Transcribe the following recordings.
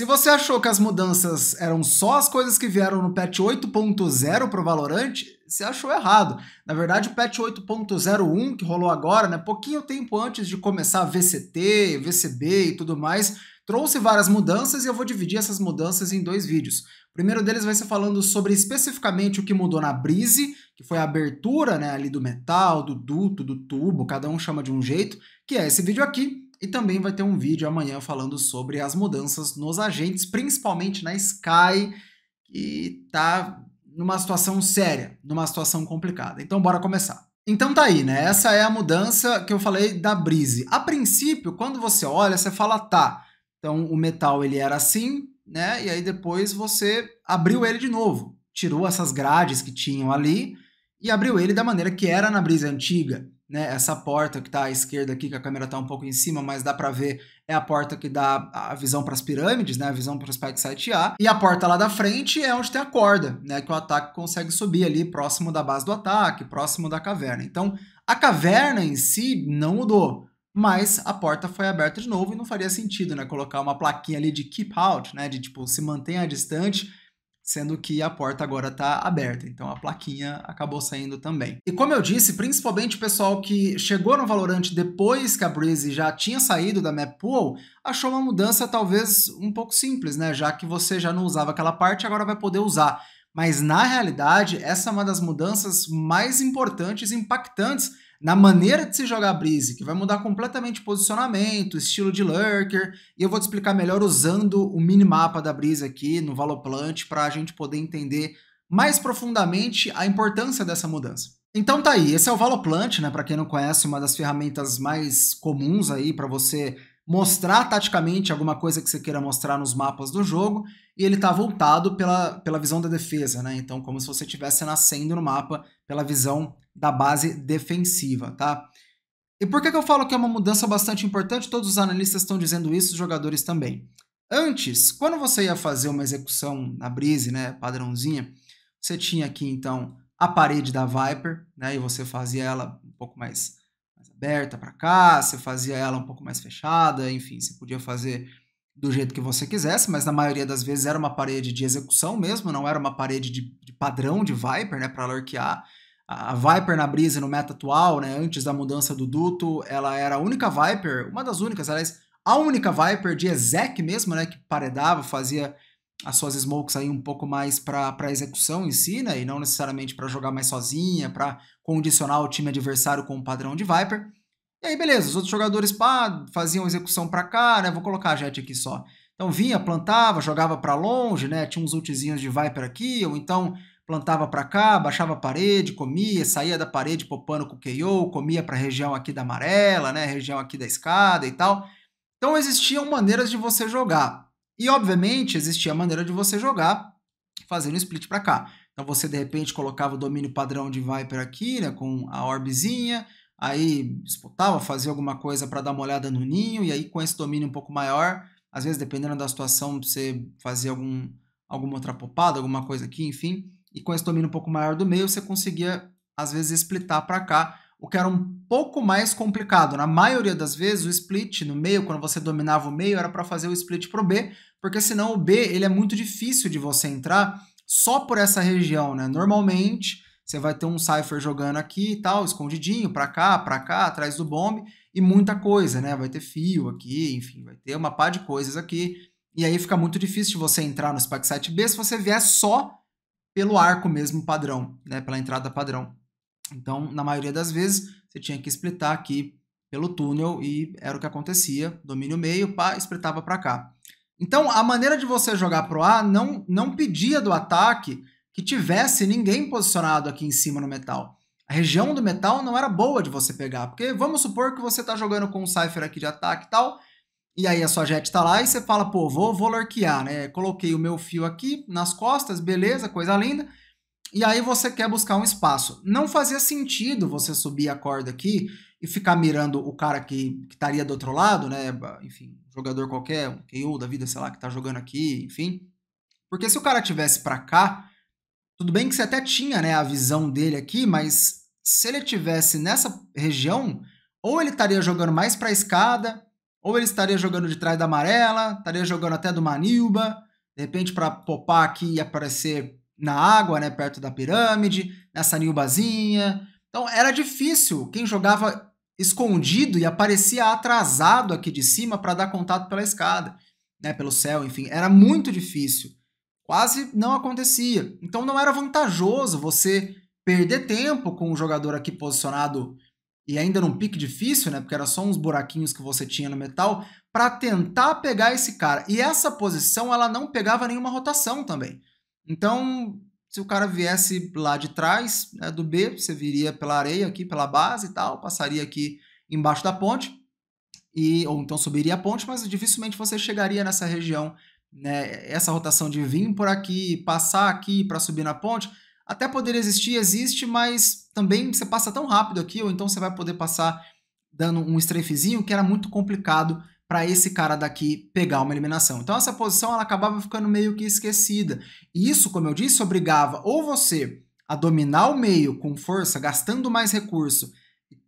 Se você achou que as mudanças eram só as coisas que vieram no patch 8.0 para o Valorant, você achou errado. Na verdade, o patch 8.01 que rolou agora, né, pouquinho tempo antes de começar a VCT, VCB e tudo mais, trouxe várias mudanças e eu vou dividir essas mudanças em dois vídeos. O primeiro deles vai ser falando sobre especificamente o que mudou na Brise, que foi a abertura né, ali do metal, do duto, do tubo, cada um chama de um jeito, que é esse vídeo aqui. E também vai ter um vídeo amanhã falando sobre as mudanças nos agentes, principalmente na Sky, que tá numa situação séria, numa situação complicada. Então bora começar. Então tá aí, né? Essa é a mudança que eu falei da Brise. A princípio, quando você olha, você fala tá. Então o metal ele era assim, né? E aí depois você abriu ele de novo, tirou essas grades que tinham ali e abriu ele da maneira que era na Brise antiga né, essa porta que está à esquerda aqui, que a câmera está um pouco em cima, mas dá para ver, é a porta que dá a visão para as pirâmides, né, a visão para o Spike 7 A. E a porta lá da frente é onde tem a corda, né, que o ataque consegue subir ali próximo da base do ataque, próximo da caverna. Então, a caverna em si não mudou, mas a porta foi aberta de novo e não faria sentido, né, colocar uma plaquinha ali de keep out, né, de tipo se mantenha distante sendo que a porta agora está aberta, então a plaquinha acabou saindo também. E como eu disse, principalmente o pessoal que chegou no Valorante depois que a Breeze já tinha saído da map pool, achou uma mudança talvez um pouco simples, né? Já que você já não usava aquela parte, agora vai poder usar. Mas na realidade, essa é uma das mudanças mais importantes e impactantes na maneira de se jogar Breeze, que vai mudar completamente posicionamento, estilo de lurker, e eu vou te explicar melhor usando o minimapa da Breeze aqui no Valoplant para a gente poder entender mais profundamente a importância dessa mudança. Então tá aí, esse é o Valoplant, né? Para quem não conhece, uma das ferramentas mais comuns aí para você mostrar taticamente alguma coisa que você queira mostrar nos mapas do jogo, e ele está voltado pela, pela visão da defesa, né? Então, como se você estivesse nascendo no mapa pela visão da base defensiva, tá? E por que, que eu falo que é uma mudança bastante importante? Todos os analistas estão dizendo isso, os jogadores também. Antes, quando você ia fazer uma execução na brise, né, padrãozinha, você tinha aqui então a parede da Viper, né, e você fazia ela um pouco mais mais aberta para cá, você fazia ela um pouco mais fechada, enfim, você podia fazer do jeito que você quisesse, mas na maioria das vezes era uma parede de execução mesmo, não era uma parede de, de padrão de Viper, né, para lurkear. A Viper na brisa no meta atual, né, antes da mudança do duto, ela era a única Viper, uma das únicas, aliás, a única Viper de exec mesmo, né, que paredava, fazia as suas smokes aí um pouco mais para execução em si, né? E não necessariamente para jogar mais sozinha, para condicionar o time adversário com o padrão de Viper. E aí, beleza, os outros jogadores pá, faziam execução para cá, né? Vou colocar a Jet aqui só. Então vinha, plantava, jogava para longe, né? Tinha uns ultizinhos de Viper aqui, ou então plantava para cá, baixava a parede, comia, saía da parede popando com o KO, comia para a região aqui da amarela, né? Região aqui da escada e tal. Então existiam maneiras de você jogar. E, obviamente, existia a maneira de você jogar fazendo split para cá. Então, você, de repente, colocava o domínio padrão de Viper aqui, né, com a orbzinha, aí disputava, fazia alguma coisa para dar uma olhada no ninho, e aí, com esse domínio um pouco maior, às vezes, dependendo da situação, você fazia algum, alguma outra popada, alguma coisa aqui, enfim. E com esse domínio um pouco maior do meio, você conseguia, às vezes, splitar para cá, o que era um pouco mais complicado. Na maioria das vezes, o split no meio, quando você dominava o meio, era para fazer o split para o B, porque senão o B ele é muito difícil de você entrar só por essa região, né? Normalmente, você vai ter um cipher jogando aqui e tal, escondidinho, para cá, para cá, atrás do bomb, e muita coisa, né? Vai ter fio aqui, enfim, vai ter uma pá de coisas aqui, e aí fica muito difícil de você entrar no SPAC site B se você vier só pelo arco mesmo padrão, né? Pela entrada padrão. Então, na maioria das vezes, você tinha que splitar aqui pelo túnel e era o que acontecia, domínio meio, pá, splitava para cá. Então, a maneira de você jogar pro A não, não pedia do ataque que tivesse ninguém posicionado aqui em cima no metal. A região do metal não era boa de você pegar, porque vamos supor que você está jogando com um Cypher aqui de ataque e tal, e aí a sua jet está lá e você fala, pô, vou, vou lurkear, né? Coloquei o meu fio aqui nas costas, beleza, coisa linda, e aí você quer buscar um espaço. Não fazia sentido você subir a corda aqui e ficar mirando o cara que, estaria do outro lado, né? Enfim, jogador qualquer, um KO da vida, sei lá, que tá jogando aqui, enfim. Porque se o cara tivesse para cá, tudo bem que você até tinha, né, a visão dele aqui, mas se ele tivesse nessa região, ou ele estaria jogando mais para a escada, ou ele estaria jogando de trás da amarela, estaria jogando até do Manilba, de repente para popar aqui e aparecer na água, né, perto da pirâmide, nessa nilbazinha. Então era difícil. Quem jogava escondido e aparecia atrasado aqui de cima para dar contato pela escada, né, pelo céu, enfim, era muito difícil. Quase não acontecia. Então não era vantajoso você perder tempo com o jogador aqui posicionado e ainda num pique difícil, né? Porque era só uns buraquinhos que você tinha no metal para tentar pegar esse cara. E essa posição ela não pegava nenhuma rotação também. Então, se o cara viesse lá de trás, né, do B, você viria pela areia aqui, pela base e tal, passaria aqui embaixo da ponte, e ou então subiria a ponte, mas dificilmente você chegaria nessa região, né, essa rotação de vir por aqui, passar aqui para subir na ponte, até poderia existir, existe, mas também você passa tão rápido aqui, ou então você vai poder passar dando um strafezinho, que era muito complicado para esse cara daqui pegar uma eliminação. Então essa posição ela acabava ficando meio que esquecida. E isso, como eu disse, obrigava ou você a dominar o meio com força, gastando mais recurso,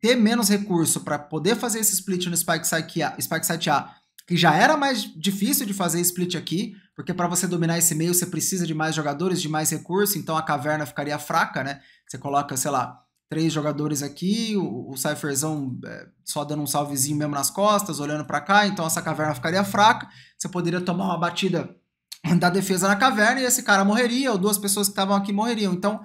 ter menos recurso para poder fazer esse split no Spike Site A, A que já era mais difícil de fazer split aqui, porque para você dominar esse meio você precisa de mais jogadores, de mais recurso, então a caverna ficaria fraca, né? Você coloca, sei lá, três jogadores aqui, o, o Cypherzão é, só dando um salvezinho mesmo nas costas, olhando para cá, então essa caverna ficaria fraca, você poderia tomar uma batida da defesa na caverna e esse cara morreria, ou duas pessoas que estavam aqui morreriam. Então,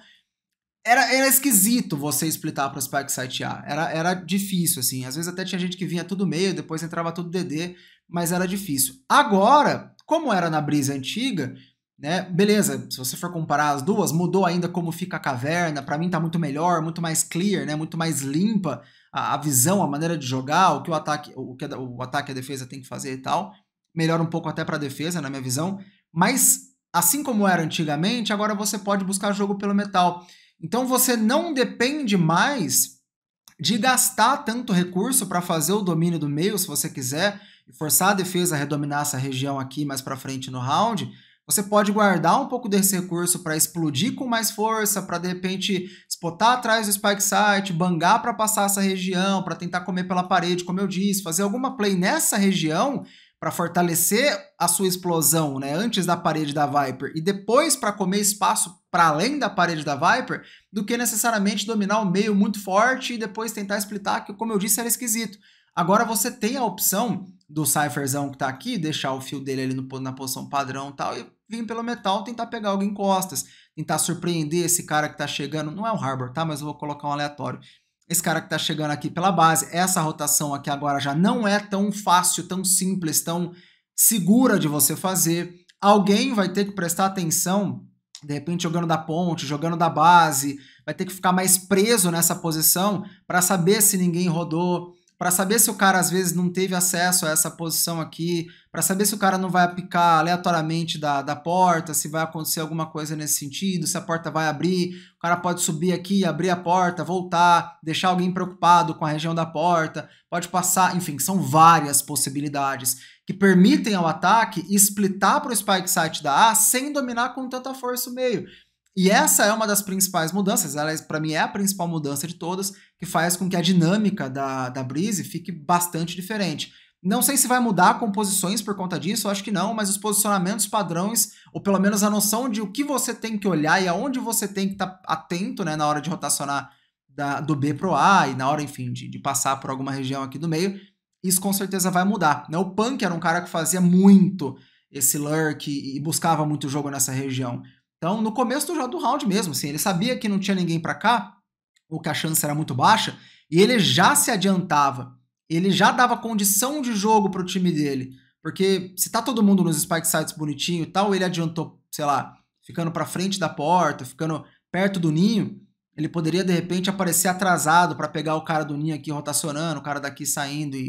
era, era esquisito você explitar para o Spike Site A. Era, era difícil, assim. Às vezes até tinha gente que vinha tudo meio, depois entrava tudo DD, mas era difícil. Agora, como era na brisa antiga, né? Beleza, se você for comparar as duas, mudou ainda como fica a caverna, para mim tá muito melhor, muito mais clear, né? muito mais limpa a, a, visão, a maneira de jogar, o que o ataque, o que o ataque e a defesa tem que fazer e tal. Melhora um pouco até para defesa, na minha visão, mas assim como era antigamente, agora você pode buscar jogo pelo metal. Então você não depende mais de gastar tanto recurso para fazer o domínio do meio, se você quiser, e forçar a defesa a redominar essa região aqui mais para frente no round você pode guardar um pouco desse recurso para explodir com mais força, para de repente espotar atrás do spike site, bangar para passar essa região, para tentar comer pela parede, como eu disse, fazer alguma play nessa região para fortalecer a sua explosão, né, antes da parede da Viper e depois para comer espaço para além da parede da Viper, do que necessariamente dominar o meio muito forte e depois tentar splitar, que como eu disse era esquisito. Agora você tem a opção do Cypherzão que tá aqui, deixar o fio dele ali no, na posição padrão e tal, e vir pelo metal tentar pegar alguém em costas, tentar surpreender esse cara que tá chegando. Não é um Harbor, tá? Mas eu vou colocar um aleatório. Esse cara que tá chegando aqui pela base, essa rotação aqui agora já não é tão fácil, tão simples, tão segura de você fazer. Alguém vai ter que prestar atenção, de repente jogando da ponte, jogando da base, vai ter que ficar mais preso nessa posição para saber se ninguém rodou, para saber se o cara às vezes não teve acesso a essa posição aqui, para saber se o cara não vai picar aleatoriamente da, da porta, se vai acontecer alguma coisa nesse sentido, se a porta vai abrir, o cara pode subir aqui, abrir a porta, voltar, deixar alguém preocupado com a região da porta, pode passar, enfim, são várias possibilidades que permitem ao ataque splitar para o spike site da A sem dominar com tanta força o meio. E essa é uma das principais mudanças, ela é, para mim é a principal mudança de todas, que faz com que a dinâmica da, da Breeze fique bastante diferente. Não sei se vai mudar composições por conta disso, acho que não, mas os posicionamentos padrões, ou pelo menos a noção de o que você tem que olhar e aonde você tem que estar tá atento né, na hora de rotacionar da, do B para o A e na hora, enfim, de, de passar por alguma região aqui do meio, isso com certeza vai mudar. Né? O Punk era um cara que fazia muito esse lurk e buscava muito jogo nessa região. Então, no começo do, do round mesmo, assim, ele sabia que não tinha ninguém para cá, ou que a chance era muito baixa, e ele já se adiantava. Ele já dava condição de jogo para o time dele. Porque se tá todo mundo nos spike sites bonitinho e tal, ele adiantou, sei lá, ficando para frente da porta, ficando perto do ninho, ele poderia de repente aparecer atrasado para pegar o cara do ninho aqui rotacionando, o cara daqui saindo e,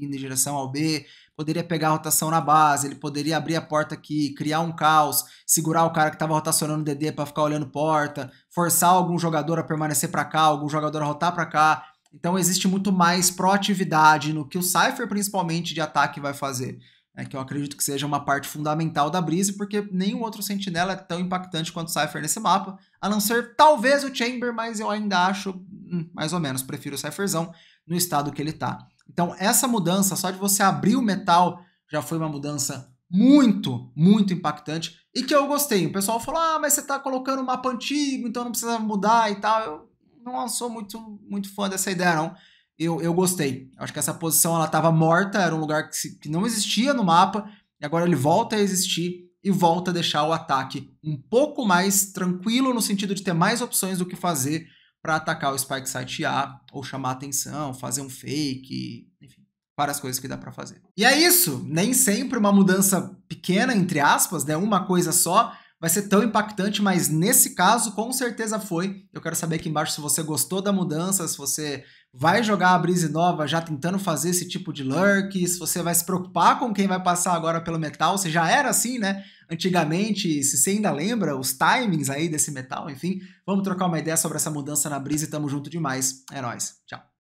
e indo em direção ao B poderia pegar a rotação na base, ele poderia abrir a porta aqui, criar um caos, segurar o cara que estava rotacionando o DD para ficar olhando porta, forçar algum jogador a permanecer para cá, algum jogador a rotar para cá. Então existe muito mais proatividade no que o Cypher, principalmente de ataque, vai fazer é que eu acredito que seja uma parte fundamental da Breeze, porque nenhum outro sentinela é tão impactante quanto o Cypher nesse mapa, a não ser talvez o Chamber, mas eu ainda acho hum, mais ou menos, prefiro o Cypherzão no estado que ele está. Então, essa mudança, só de você abrir o metal, já foi uma mudança muito, muito impactante e que eu gostei. O pessoal falou: ah, mas você está colocando o um mapa antigo, então não precisa mudar e tal. Eu não sou muito, muito fã dessa ideia, não eu, eu gostei. Acho que essa posição ela estava morta, era um lugar que, se, que não existia no mapa, e agora ele volta a existir e volta a deixar o ataque um pouco mais tranquilo no sentido de ter mais opções do que fazer para atacar o Spike Site A ou chamar atenção, fazer um fake, enfim, várias coisas que dá para fazer. E é isso, nem sempre uma mudança pequena entre aspas, né, uma coisa só, vai ser tão impactante, mas nesse caso com certeza foi. Eu quero saber aqui embaixo se você gostou da mudança, se você vai jogar a Brise Nova já tentando fazer esse tipo de lurk, se você vai se preocupar com quem vai passar agora pelo metal, se já era assim, né? Antigamente, se você ainda lembra os timings aí desse metal, enfim, vamos trocar uma ideia sobre essa mudança na Brise, tamo junto demais. É nóis, tchau.